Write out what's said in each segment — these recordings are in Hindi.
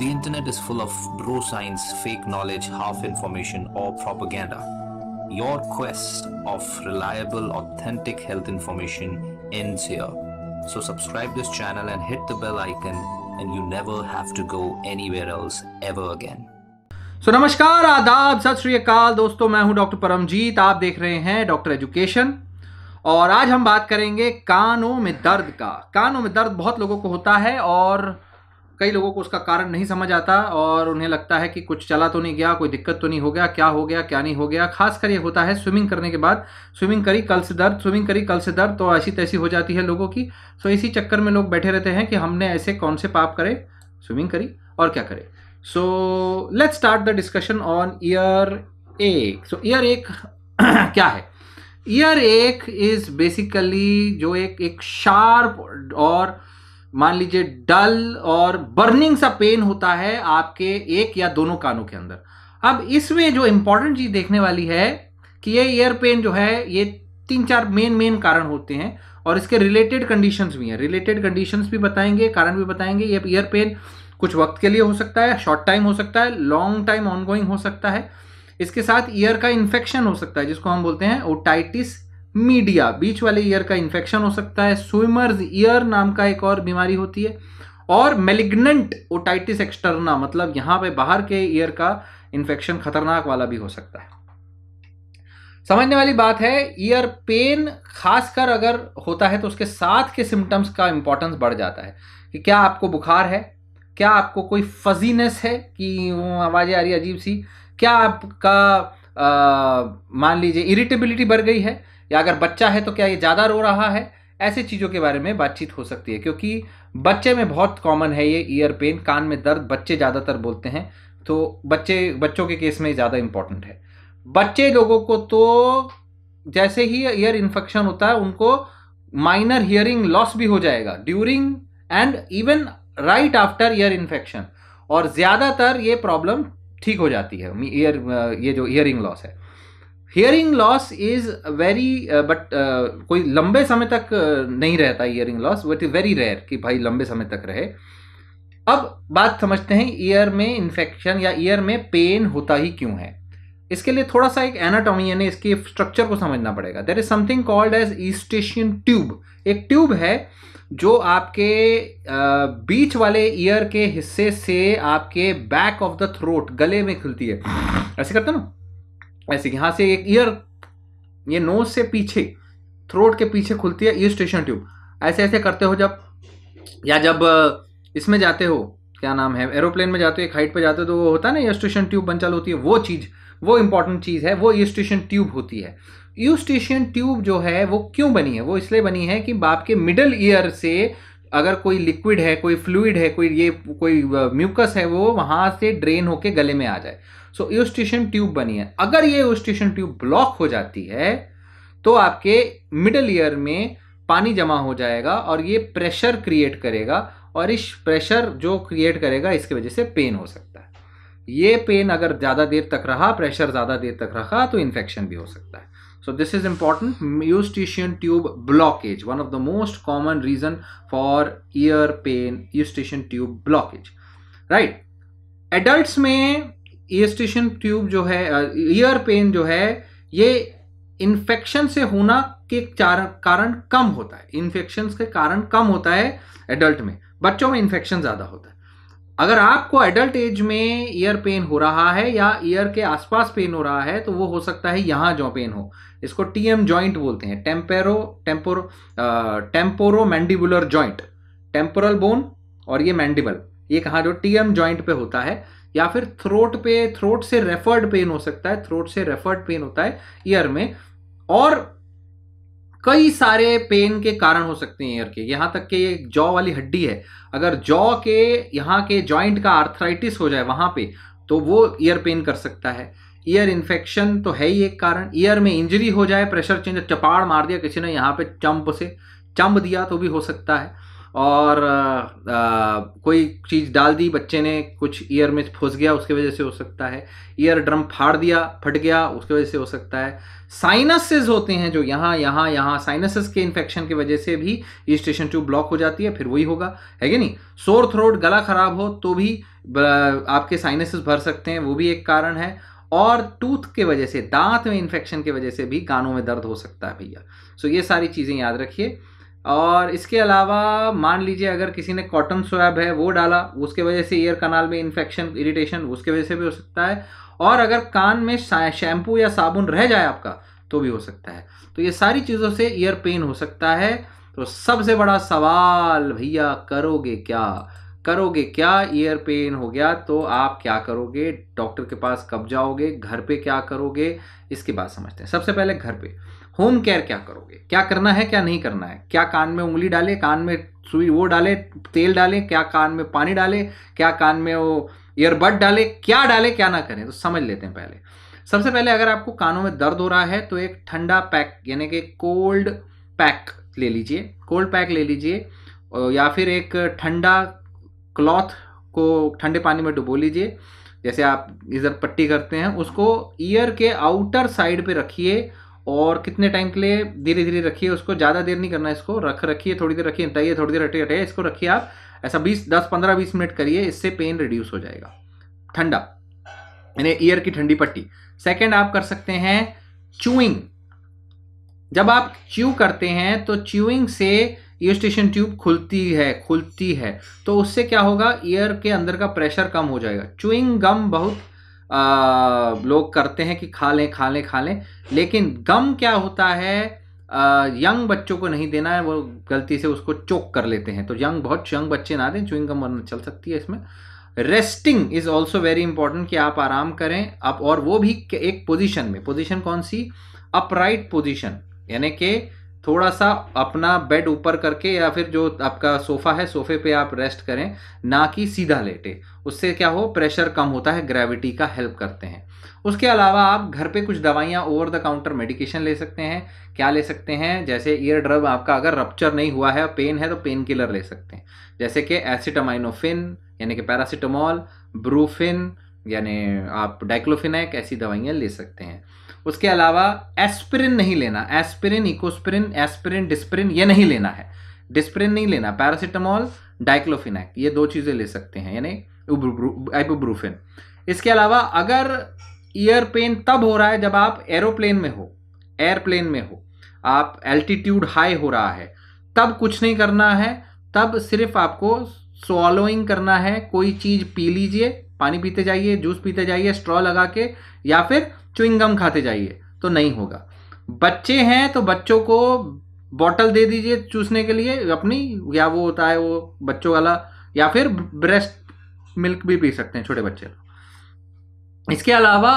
The internet is full of bro science, fake knowledge, half information, or propaganda. Your quest of reliable, authentic health information ends here. So subscribe this channel and hit the bell icon and you never have to go anywhere else ever again. so, Namaskar, आदाब सत श्री अकाल दोस्तों मैं हूं डॉक्टर परमजीत आप देख रहे हैं डॉक्टर एजुकेशन और आज हम बात करेंगे कानों में दर्द का कानों में दर्द बहुत लोगों को होता है और कई लोगों को उसका कारण नहीं समझ आता और उन्हें लगता है कि कुछ चला तो नहीं गया कोई दिक्कत तो नहीं हो गया क्या हो गया क्या नहीं हो गया खासकर ये होता है स्विमिंग करने के बाद स्विमिंग करी कल से दर्द स्विमिंग करी कल से दर्द तो ऐसी तैसी हो जाती है लोगों की सो तो इसी चक्कर में लोग बैठे रहते हैं कि हमने ऐसे कौन से पाप करे स्विमिंग करी और क्या करे so let's start the discussion on ear एक सो ईयर एक क्या है ईयर एक इज़ बेसिकली जो एक एक शार्प और मान लीजिए डल और बर्निंग सा पेन होता है आपके एक या दोनों कानों के अंदर अब इसमें जो इंपॉर्टेंट चीज देखने वाली है कि ये ईयर पेन जो है ये तीन चार मेन मेन कारण होते हैं और इसके रिलेटेड कंडीशंस भी हैं रिलेटेड कंडीशंस भी बताएंगे कारण भी बताएंगे ये ईयर पेन कुछ वक्त के लिए हो सकता है शॉर्ट टाइम हो सकता है लॉन्ग टाइम ऑनगोइंग हो सकता है इसके साथ ईयर का इन्फेक्शन हो सकता है जिसको हम बोलते हैं ओटाइटिस मीडिया बीच वाले ईयर का इन्फेक्शन हो सकता है स्विमर्स ईयर नाम का एक और बीमारी होती है और मेलिग्नेंट ओटाइटिस एक्सटर्ना मतलब यहां पे बाहर के ईयर का इन्फेक्शन खतरनाक वाला भी हो सकता है समझने वाली बात है ईयर पेन खासकर अगर होता है तो उसके साथ के सिम्टम्स का इंपॉर्टेंस बढ़ जाता है कि क्या आपको बुखार है क्या आपको कोई फजीनेस है कि आवाज़ें आ रही अजीब सी क्या आपका मान लीजिए इरिटेबिलिटी बढ़ गई है या अगर बच्चा है तो क्या ये ज़्यादा रो रहा है ऐसी चीज़ों के बारे में बातचीत हो सकती है क्योंकि बच्चे में बहुत कॉमन है ये ईयर पेन कान में दर्द बच्चे ज़्यादातर बोलते हैं तो बच्चे बच्चों के केस में ज़्यादा इंपॉर्टेंट है बच्चे लोगों को तो जैसे ही ईयर इन्फेक्शन होता है उनको माइनर हियरिंग लॉस भी हो जाएगा during and even right after ear infection और ज़्यादातर ये प्रॉब्लम ठीक हो जाती है ईयर ये जो ईयरिंग लॉस है hearing loss is very but कोई लंबे समय तक uh, नहीं रहता hearing loss but is very rare कि भाई लंबे समय तक रहे अब बात समझते हैं ईयर में इन्फेक्शन या ईयर में पेन होता ही क्यों है इसके लिए थोड़ा सा एक एनाटॉमी यानी इसके स्ट्रक्चर को समझना पड़ेगा there is something called as eustachian tube एक ट्यूब है जो आपके uh, बीच वाले ईयर के हिस्से से आपके बैक ऑफ द थ्रोट गले में खुलती है ऐसे करते ना ऐसे यहां से एक ईयर ये नोज से पीछे थ्रोट के पीछे खुलती है स्टेशन ट्यूब ऐसे ऐसे करते हो जब या जब इसमें जाते हो क्या नाम है एरोप्लेन में जाते हो एक हाइट पे जाते हो तो वो होता है ना स्टेशन ट्यूब बन चालू होती है वो चीज़ वो इंपॉर्टेंट चीज़ है वो स्टेशन ट्यूब होती है स्टेशन ट्यूब जो है वो क्यों बनी है वो इसलिए बनी है कि बाप के मिडल ईयर से अगर कोई लिक्विड है कोई फ्लूड है कोई ये कोई म्यूकस है वो वहां से ड्रेन होके गले में आ जाए सो यूस्टिशन ट्यूब बनी है अगर ये यूस्टिशन ट्यूब ब्लॉक हो जाती है तो आपके मिडल ईयर में पानी जमा हो जाएगा और ये प्रेशर क्रिएट करेगा और इस प्रेशर जो क्रिएट करेगा इसकी वजह से पेन हो सकता है ये पेन अगर ज़्यादा देर तक रहा प्रेशर ज़्यादा देर तक रखा तो इन्फेक्शन भी हो सकता है so this is important eustachian tube blockage one of the most common reason for ear pain eustachian tube blockage right adults में ईस्टिशियन ट्यूब जो है ईयर uh, पेन जो है ये इन्फेक्शन से होना के कारण कम होता है इन्फेक्शन के कारण कम होता है एडल्ट में बच्चों में इन्फेक्शन ज़्यादा होता है अगर आपको एडल्ट एज में ईयर पेन हो रहा है या ईयर के आसपास पेन हो रहा है तो वो हो सकता है यहाँ जो पेन हो इसको टीएम जॉइंट बोलते हैं temporo temporo temporo mandibular joint temporal bone और ये मैंडिबल ये कहाँ जो टीएम जॉइंट पे होता है या फिर थ्रोट पे थ्रोट से रेफर्ड पेन हो सकता है थ्रोट से रेफर्ड पेन होता है ईयर में और कई सारे पेन के कारण हो सकते हैं ईयर के यहाँ तक कि ये जॉ वाली हड्डी है अगर जॉ के यहाँ के जॉइंट का आर्थराइटिस हो जाए वहाँ पे तो वो ईयर पेन कर सकता है ईयर इन्फेक्शन तो है ही एक कारण ईयर में इंजरी हो जाए प्रेशर चेंज चपाड़ मार दिया किसी ने यहाँ पे चंप से चंप दिया तो भी हो सकता है और आ, आ, कोई चीज़ डाल दी बच्चे ने कुछ ईयर में फंस गया उसकी वजह से हो सकता है ईयर ड्रम फाड़ दिया फट गया उसकी वजह से हो सकता है साइनसेस होते हैं जो यहाँ यहाँ यहाँ साइनसेस के इन्फेक्शन की वजह से भी स्टेशन ट्यूब ब्लॉक हो जाती है फिर वही होगा है कि नहीं सोर थ्रोट गला ख़राब हो तो भी आपके साइनसेस भर सकते हैं वो भी एक कारण है और टूथ के वजह से दांत में इन्फेक्शन की वजह से भी कानों में दर्द हो सकता है भैया सो ये सारी चीज़ें याद रखिए और इसके अलावा मान लीजिए अगर किसी ने कॉटन सोयाब है वो डाला उसके वजह से ईयर कनाल में इन्फेक्शन इरिटेशन उसके वजह से भी हो सकता है और अगर कान में शैम्पू या साबुन रह जाए आपका तो भी हो सकता है तो ये सारी चीज़ों से ईयर पेन हो सकता है तो सबसे बड़ा सवाल भैया करोगे क्या करोगे क्या ईयर पेन हो गया तो आप क्या करोगे डॉक्टर के पास कब जाओगे घर पे क्या करोगे इसके बाद समझते हैं सबसे पहले घर पे होम केयर क्या करोगे क्या करना है क्या नहीं करना है क्या कान में उंगली डाले कान में सुई वो डाले तेल डाले क्या कान में पानी डाले क्या कान में वो ईयरबड डाले क्या डाले क्या ना करें तो समझ लेते हैं पहले सबसे पहले अगर आपको कानों में दर्द हो रहा है तो एक ठंडा पैक यानी कि कोल्ड पैक ले लीजिए कोल्ड पैक ले लीजिए या फिर एक ठंडा क्लॉथ को ठंडे पानी में डुबो लीजिए जैसे आप इधर पट्टी करते हैं उसको ईयर के आउटर साइड पे रखिए और कितने टाइम के लिए धीरे धीरे रखिए उसको ज़्यादा देर नहीं करना है इसको रख रखिए थोड़ी देर रखिए हटाइए थोड़ी देर हटे हटे इसको रखिए आप ऐसा बीस दस पंद्रह बीस मिनट करिए इससे पेन रिड्यूस हो जाएगा ठंडा यानी ईयर की ठंडी पट्टी सेकेंड आप कर सकते हैं च्यूइंग जब आप च्यू करते हैं तो च्यूइंग से ईयर ट्यूब खुलती है खुलती है तो उससे क्या होगा ईयर के अंदर का प्रेशर कम हो जाएगा च्यूइंग गम बहुत लोग करते हैं कि खा लें खा लें खा लें लेकिन गम क्या होता है आ, यंग बच्चों को नहीं देना है वो गलती से उसको चोक कर लेते हैं तो यंग बहुत यंग बच्चे ना दें चुइंग गम वरना चल सकती है इसमें resting is also very important कि आप आराम करें आप और वो भी एक पोजिशन में पोजिशन कौन सी अपराइट पोजिशन यानी कि थोड़ा सा अपना बेड ऊपर करके या फिर जो आपका सोफ़ा है सोफ़े पे आप रेस्ट करें ना कि सीधा लेटे उससे क्या हो प्रेशर कम होता है ग्रेविटी का हेल्प करते हैं उसके अलावा आप घर पे कुछ दवाइयाँ ओवर द काउंटर मेडिकेशन ले सकते हैं क्या ले सकते हैं जैसे ईयर ड्रब आपका अगर रप्चर नहीं हुआ है पेन है तो पेन किलर ले सकते हैं जैसे कि एसिटामाइनोफिन यानी कि पैरासीटामोल ब्रूफिन यानी आप डाइक्लोफिनैक ऐसी दवाइयाँ ले सकते हैं उसके अलावा एस्पिरिन नहीं लेना एस्पिरिन इकोस्पिरिन एस्पिरिन डिस्प्रिन ये नहीं लेना है डिस्प्रिन नहीं लेना पैरासिटामोल डाइक्लोफिनैक ये दो चीज़ें ले सकते हैं यानी आइबोब्रूफिन इसके अलावा अगर ईयर पेन तब हो रहा है जब आप एरोप्लेन में हो एयरप्लेन में हो आप एल्टीट्यूड हाई हो रहा है तब कुछ नहीं करना है तब सिर्फ आपको सोलोइंग करना है कोई चीज़ पी लीजिए पानी पीते जाइए जूस पीते जाइए स्ट्रॉ लगा के या फिर चुइंगम खाते जाइए तो नहीं होगा बच्चे हैं तो बच्चों को बॉटल दे दीजिए चूसने के लिए अपनी या वो होता है वो बच्चों वाला या फिर ब्रेस्ट मिल्क भी पी सकते हैं छोटे बच्चे इसके अलावा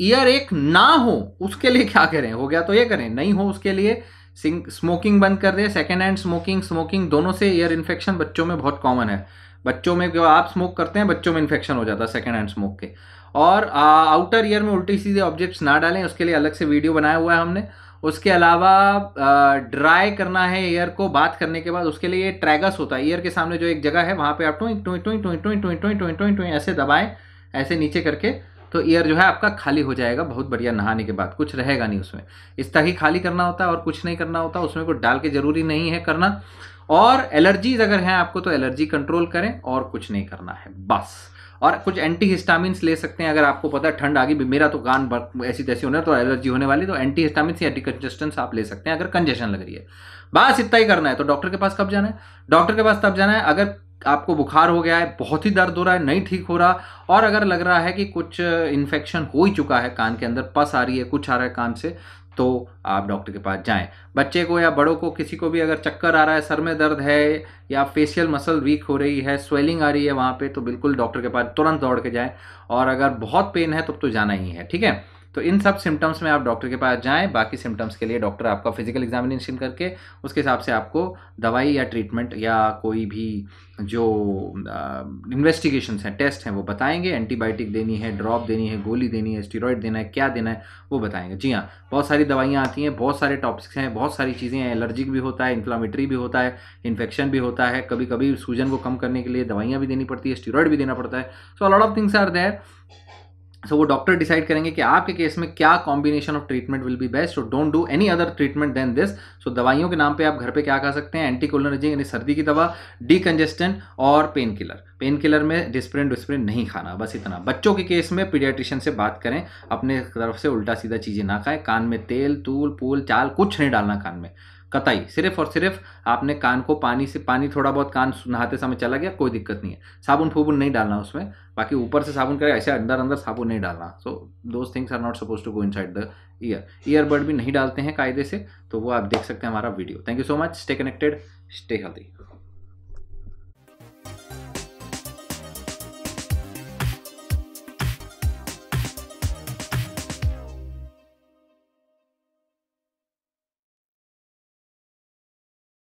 ईयर एक ना हो उसके लिए क्या करें हो गया तो ये करें नहीं हो उसके लिए स्मोकिंग बंद कर दें सेकेंड हैंड स्मोकिंग स्मोकिंग दोनों से ईयर इन्फेक्शन बच्चों में बहुत कॉमन है बच्चों में क्यों आप स्मोक करते हैं बच्चों में इन्फेक्शन हो जाता है सेकेंड हैंड स्मोक के और आ, आउटर ईयर में उल्टी सीधे ऑब्जेक्ट्स ना डालें उसके लिए अलग से वीडियो बनाया हुआ है हमने उसके अलावा ड्राई करना है ईयर को बात करने के बाद उसके लिए ट्रैगस होता है ईयर के सामने जो एक जगह है वहाँ पे आप टोई टोई टोई टोई टोई टोई टोई टोई टोई टोई ऐसे दबाएं ऐसे नीचे करके तो ईयर जो है आपका खाली हो जाएगा बहुत बढ़िया नहाने के बाद कुछ रहेगा नहीं उसमें इस तरह ही खाली करना होता है और कुछ नहीं करना होता उसमें कुछ डाल के ज़रूरी नहीं है करना और एलर्जीज अगर हैं आपको तो एलर्जी कंट्रोल करें और कुछ नहीं करना है बस और कुछ एंटी हिस्टामिन ले सकते हैं अगर आपको पता है ठंड आ गई मेरा तो कान ऐसी तैसी होने तो एलर्जी होने वाली तो एंटी हिस्टामिन एंटी कंजेस्टेंस आप ले सकते हैं अगर कंजेशन लग रही है बस इतना ही करना है तो डॉक्टर के पास कब जाना है डॉक्टर के पास तब जाना है अगर आपको बुखार हो गया है बहुत ही दर्द हो रहा है नहीं ठीक हो रहा और अगर लग रहा है कि कुछ इन्फेक्शन हो ही चुका है कान के अंदर पस आ रही है कुछ आ रहा है कान से तो आप डॉक्टर के पास जाएं बच्चे को या बड़ों को किसी को भी अगर चक्कर आ रहा है सर में दर्द है या फेशियल मसल वीक हो रही है स्वेलिंग आ रही है वहाँ पे तो बिल्कुल डॉक्टर के पास तुरंत दौड़ के जाएं और अगर बहुत पेन है तब तो, तो जाना ही है ठीक है तो इन सब सिम्टम्स में आप डॉक्टर के पास जाएं बाकी सिम्टम्स के लिए डॉक्टर आपका फिजिकल एग्जामिनेशन करके उसके हिसाब से आपको दवाई या ट्रीटमेंट या कोई भी जो इन्वेस्टिगेशन हैं टेस्ट हैं वो बताएंगे एंटीबायोटिक देनी है ड्रॉप देनी है गोली देनी है स्टीरोयड देना है क्या देना है वो बताएंगे जी हाँ बहुत सारी दवाइयाँ आती हैं बहुत सारे टॉपिक्स हैं बहुत सारी चीज़ें हैं एलर्जिक भी होता है इन्फ्लामेटरी भी होता है इन्फेक्शन भी होता है कभी कभी सूजन को कम करने के लिए दवाइयाँ भी देनी पड़ती है स्टीरोयड भी देना पड़ता है so a lot of things are there so वो डॉक्टर डिसाइड करेंगे कि आपके केस में क्या combination of treatment will be best so don't do any other treatment then this so दवाइयों के नाम पे आप घर पे क्या खा सकते हैं एंटी यानी सर्दी की दवा कंजेस्टेंट और पेन किलर पेन किलर में डिस्प्रिन डिस्प्रिन नहीं खाना बस इतना बच्चों के केस में पीडियाट्रिशियन से बात करें अपने तरफ से उल्टा सीधा चीज़ें ना खाएं कान में तेल तूल पूल चाल कुछ नहीं डालना कान में कतई सिर्फ और सिर्फ आपने कान को पानी से पानी थोड़ा बहुत कान नहाते समय चला गया कोई दिक्कत नहीं है साबुन फूबुन नहीं डालना उसमें बाकी ऊपर से साबुन करें ऐसे अंदर अंदर साबुन नहीं डालना so those things are not suppose to go inside the ear earbud भी नहीं डालते हैं कायदे से तो वो आप देख सकते हैं हमारा video thank you so much stay connected stay healthy